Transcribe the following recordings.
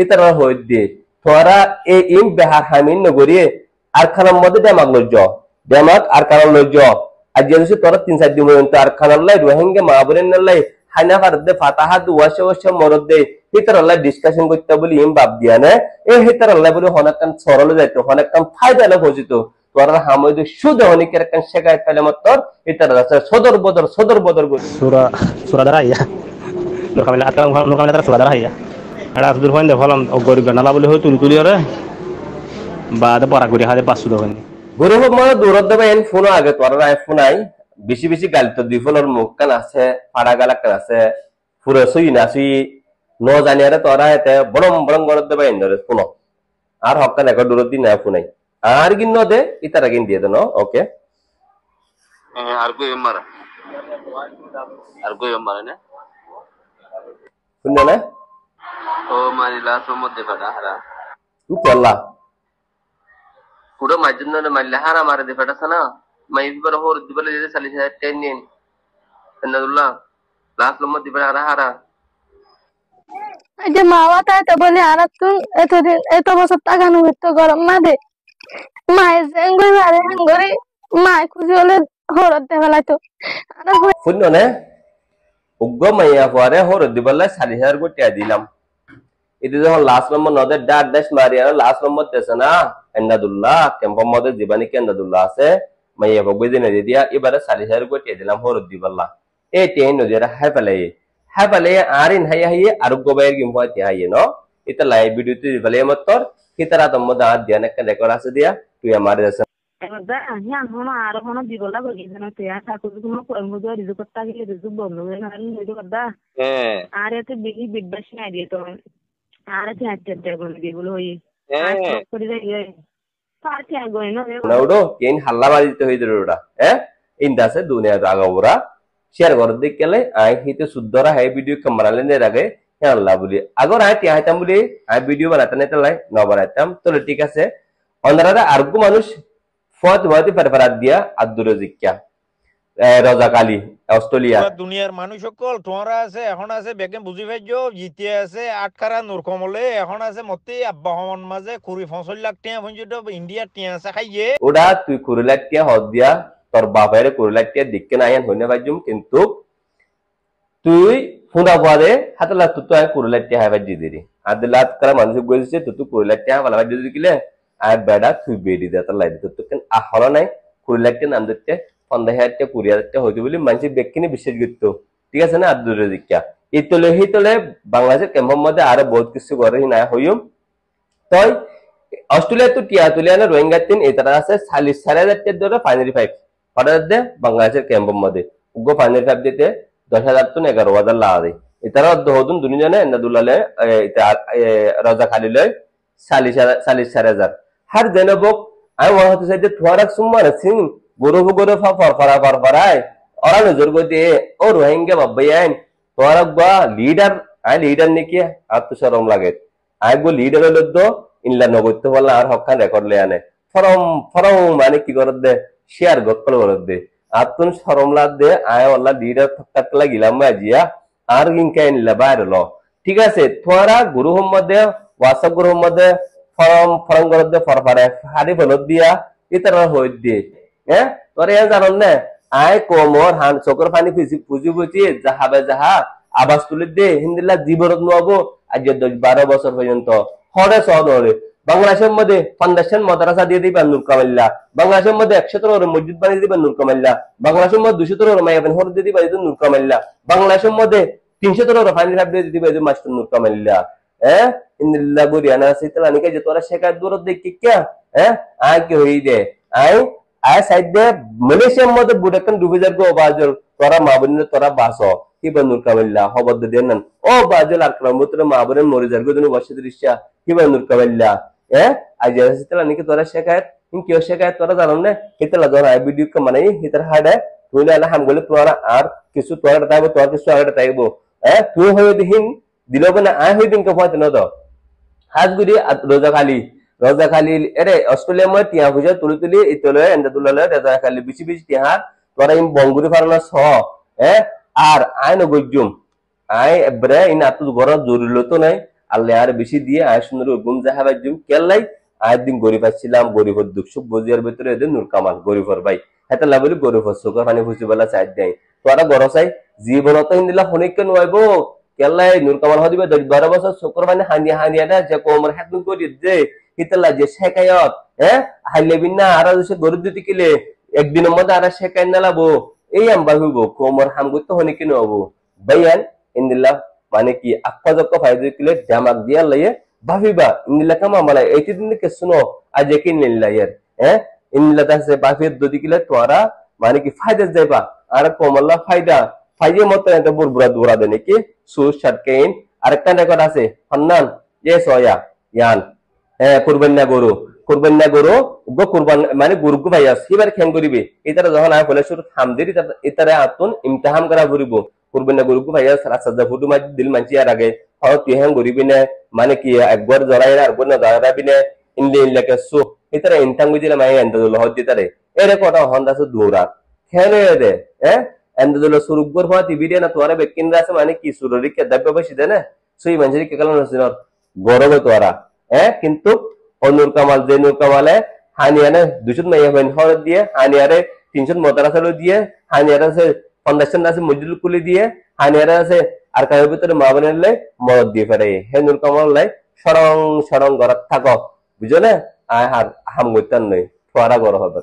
ইতারা হইদ্দি তোরা এ ইম বেহার হামিন নগরিয়ে আর খানার মধ্যে ডেমাক লজ্জ ডেমাক আর খানার লজ্জ আর যে দেশে তোরা তিন চার দিন পর্যন্ত আর লাই রোহিঙ্গা মাহবুরের লাই হাইনা ফারদে ফাতাহা দুয়াশে ওয়াশে মরদ দে হিতার আল্লাহ ডিসকাশন করতে বলি ইম বাপ দিয়া না এ হিতার আল্লাহ বলে অনেক কান সরল যাইতো অনেক কান ফায়দা লাভ হইতো তোরা হামদ শুদ্ধ অনেকের একটা শেখায় তাহলে মাত্র ইতার আছে সদর বদর সদর বদর সূরা সূরা দাঁড়াইয়া লোকামিলা আতকাম লোকামিলা তারা সূরা এটা দূর হয়নি ফলাম গরিব নালা বলে হয় তুলি তুলি ওরে বা পড়া করি হাতে পাঁচশো দোকানি গরিব মানে দূরত দেবে এন ফোন আগে তোর রায় ফোন আই বেশি বেশি গালি তো দুই ফোনের মুখ কান আছে ফাড়া গালা কান আছে ফুরে সুই না সুই ন জানি আরে তোরা এতে বরম বরম গরত দেবে এন ধরে ফোন আর হকান একর দূরত দিন না ফোন আই আর গিন দে ইতারা গিন দিয়ে দেন ওকে আর কই মারা আর কই মারা না শুনলে না ఓం అనిలా సొమ్మద్దిపడ హరా ఇంకొల్ల కుడ మజ్జున్నోని మల్లెహార మారదిపడ సనా మైబర హోర్ దిబల జేది సలిస టెన్నిన్ అన్నదుల్లా లాస్ లొమ్మద్దిపడ హరా যে মাওয়া তাই তো বলে আর তুই দিন এত বছর টাকা নিবৃত্ত গরম না দে মায়ের জেঙ্গুই মারে হাঙ্গরি মায় খুশি হলে হরদ দে ফেলাইতো শুনো নে উগ্র মাইয়া পরে হরদ দিবালে চারি হাজার গোটিয়া দিলাম ఇది లాస్ట్ నంబర్ నోదే డాట్ డాష్ మారియారో లాస్ట్ నంబర్ తెసనా ఎండదుల్లా కెంపం మోదే జీవానికి ఎండదుల్లా আছে মাইয়া বগবইদি না দিয়া এবারে সালি হাজার গটিয়ে দিলাম হরদ দিবাল্লা এ টেন নদীরা হাইপালে হাইপালে আর ইন হাই হাই আর গোবাইয়ের গিম হইতে হাইয়ে ন এটা লাইভ ভিডিওতে দিবালে মতর কিতারা তম মধ্যে আর দিয়া একটা রেকর্ড আছে দিয়া তুই আমার দেশে আর হন না হ্যাঁ। দিয়ে তো আরে যা আতে গনে গিলো হই আর কষ্ট রই যাইয়ে কার কি আগো হেনে দৌড়ো কেন हल्लाবাজি তে হই দড়োড়া হ্যাঁ ইন দাসে দুনিয়া দা গাবরা শেয়ার বরদিকলে আইহি তে শুদ্ধরা হে ভিডিও কমরালে নে রেগে হ্যাঁ हल्ला বলি আগর আই তে আইতাম বলি আই ভিডিও বালা তনেতে লাই নবা আইতাম তলে ঠিক আছে অন্ধরা রে আরগু মানুষ ফত বতি পরপরাদ্য ଅଦୁର জিকে রাজাক আলী অস্ট্রেলিয়া দুনিয়ার মানুষ সকল তোমারা আছে এখন আছে বেগে বুঝি পাইছো জিতে আছে আটকারা এখন আছে মতে আব্বা মাঝে কুড়ি ফসল লাখ ভঞ্জিত ইন্ডিয়ার টিয়া আছে খাইয়ে তুই কুড়ি লাখ টিয়া দিয়া তোর বাপের কুড়ি লাখ টিয়া না আইন হইনা পাইজুম কিন্তু তুই ফুঁদা হাতে তুই আয় কুড়ি লাখ টিয়া হাইবার দিয়ে দিলি আদে লাখ মানুষ গেছে তুই তুই কুড়ি লাখ দিলে আর বেড়া তুই বেড়ি দিয়া তোর লাই দিত তোর কেন নাই কুড়ি লাখ নাম দিতে সন্ধ্যা হাজারটা কুড়ি হাজারটা হইতো বলে মানুষ বেগখিনি বিশ্বাস করতো ঠিক আছে না আর দূরে দীক্ষা ইতলে হিতলে বাংলাদেশের ক্যাম্পের মধ্যে আরো বহুত কিছু করে না হইম তাই অস্ট্রেলিয়া তো টিয়া তুলিয়া না রোহিঙ্গা তিন এতারা আছে চাল্লিশ সাড়ে হাজারটার ধরে ফাইনারি ফাইভ হঠাৎ দে বাংলাদেশের ক্যাম্পের মধ্যে উগ্র ফাইনারি ফাইভ দিতে দশ হাজার তো এগারো হাজার লাগা দেয় এতারা দহদুন দুজনে এনাদুল্লালে রাজা খালি লয় চাল্লিশ চাল্লিশ সাড়ে হাজার হার জেনবক আমি মনে হতে চাই যে থোয়ারাক সুম্মার মানে, সিং গরব গরফা ফরফরা ফরফরায় ওরা নজর গতি ও রোহিঙ্গা বাব্বাইন তোরা বা লিডার আই লিডার নাকি আত্মসরম লাগে আই গো লিডার হলো তো ইনলা নগত্য আর হকান রেকর্ড লে আনে ফরম ফরম মানে কি দে শেয়ার গতল করত দে আত্মন সরমলা দে আয় ওলা লিডার থকাতলা গিলাম জিয়া আর ইনকা ইনলা বাইরে ল ঠিক আছে তোরা গুরু মধ্যে হোয়াটসঅ্যাপ গ্রুপ মধ্যে ফরম ফরম করত দে ফরফারে হারি ফলত দিয়া ইতার হইত দিয়ে হ্যাঁ তোরে এ জানন না আয় কোমর হান চকর ফানি ফুজি ফুজি ফুজি যাহাবে যাহা আবাস তুলে দে হিন্দিল্লা জীবনত নোয়াবো আজ দশ বারো বছর পর্যন্ত হরে সহরে বাংলাদেশের মধ্যে ফাউন্ডেশন মাদ্রাসা দিয়ে দিবেন নূর কামাল্লা বাংলাদেশের মধ্যে একশো তোর মসজিদ বানিয়ে দিবেন নূর কামাল্লা বাংলাদেশের মধ্যে দুশো তোর মায়াবেন হর দিয়ে দিবেন নূর কামাল্লা বাংলাদেশের মধ্যে তিনশো তোর ফাইনাল হাফ দিয়ে দিবে মাস্টার নূর কামাল্লা হ্যাঁ ইন্দিল্লা বুরিয়ানা সিতলা নিকে যে তোরা শেখার দূরত দেখি কে হ্যাঁ আয় কি হই দে আয় ಆ ಸದ್ಯ ಮಲೇಷಿಯಾ ಮದ ಬುಡಕನ್ ಡುಬಿದರ್ಗು ಬಾಜಲ್ ತ್ವರ ಮಾಬನ್ನ ತ್ವರ ಬಾಸೋ ಈ ಬಂದು ಕವಲ್ಲ ಹೊಬದ್ದ ದೇನನ್ ಓ ಬಾಜಲ್ ಅಕ್ರಮತ್ರ ಮಾಬನ ಮೋರಿದರ್ಗು ಇದನ್ನು ವರ್ಷದ ದೃಶ್ಯ ಈ ಬಂದು ಕವಲ್ಲ ಏ ಆ ಜನಿಸಿತಲ್ಲ ನಿಕ್ಕೆ ತ್ವರ ಶೇಖಾಯತ್ ಹಿಂಗ್ ಕೇವ್ ಶೇಖಾಯತ್ ತ್ವರ ದಾನಮ್ನೆ ಹಿತಲ್ಲ ದೋರ ಆ ಬಿಡಿಯುಕ್ಕ ಮನೆ ಹಿತರ ಹಾಡೆ তুলে আলা হামগুলো তোমার আর কিছু তোর তাইব তোর কিছু আগে তাইব এ তুই হয়ে দিহিন দিল না আয় হয়ে দিন কে হয়তো নদ হাত গুড়ি রোজা খালি রজা খালি এরে অস্ট্রেলিয়া মই তিয়া হুজে তুলি তুলি ইতলে এন্দে তুলালে রজা খালি বিচি বিচি টিহার তোরা ইম বঙ্গুরি ফারনা স এ আর আইন গজুম আই এবারে ইন আত গর জরুরি লতো নাই আল্লাহ আর বেশি দিয়ে আই সুন্দর গুম জাহাবাই জুম লাই আই দিন গরিব আসছিলাম গরিবর দুঃখ সুখ বুঝিয়ার ভিতরে এদের নূর কামাল গরিবর ভাই হেতে লাভলি গরিবর সুখের পানি হুসি বেলা চাই দেয় তোরা গর চাই জীবনত দিলা শনিককে কেল লাই নূর কামাল হদিবে দশ বারো বছর সুখের পানি হানি হানিয়া যে কোমর হেত করি দে কিতলা যে শেখায়ত হ্যাঁ হাইলেবিন না আর যে গরু দিতে কিলে একদিনের মধ্যে আর শেখায় না লাবো এই আম্বা হইব কোমর হাম করতে হনে কেন হবো বাইয়ান ইন্দিল্লাহ মানে কি আক্কা যক ফায়দা কিলে জামাক দিয়া লাইয়ে ভাবিবা ইন্দিল্লাহ কামা মালা এইটি দিন কে শুনো আজ একে নিল্লাইয়ের হ্যাঁ ইন্দিল্লাহ তাহলে বাফির দদি কিলে তোরা মানে কি ফায়দা যাইবা আর কোমল্লা ফায়দা ফাইয়ে মত এটা বুরবুরা দুরা দেনে কি সুর সাতকেইন আরেকটা রেকর্ড আছে হন্নান ইয়ে সয়া ইয়ান করবেন না গরু করবেন না গরু গো কুরবান মানে গুরুগ ভাইয়াস এবার খেন করিবে এটারা যখন আয় ফলে শুরু থামদের এটারা আতুন ইমতাহাম করা ঘুরিব করবেন না গরুগ ভাইয়াস রাস্তা ফুটু মাঝে দিল মানছি আর আগে হয় তুই হ্যাঁ গরিবি না মানে কি একবার জড়াই না একবার না জড়াবি না ইনলে ইনলে কেসু এটারা ইনতাম গুজিলে মাই এন্দাজুল হজ দিতারে এরে কটা হন হন্দাস দৌড়া খেলে দে হ্যাঁ এন্দাজুল সুরুগর হওয়া তিবিরে না তোরা বেকিন রাসে মানে কি সুররি কে দাব্য বসি দে না সেই মানুষের কে কালাম গরবে তোরা হ্যাঁ কিন্তু অন্যুর কামাল যে নূর কামালে হানিয়ানে দুশো মাইয়া দিয়ে হানিয়ারে তিনশো মতারাসালো দিয়ে হানিয়ারে আছে ফাউন্ডেশন আছে মজুল কুলি দিয়ে হানিয়ারে আছে আর কারোর ভিতরে মা বানিলে মরদ দিয়ে ফেরে হে নূর কামাল লাই সরং সরং গরাত থাক বুঝো না আয় হার হাম গইতান নই ফোয়ারা গর হবে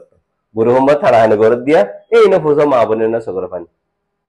গুরু মোহাম্মদ হারাহানি গরত দিয়া এই না ফুজো মা বানিলে সকর পানি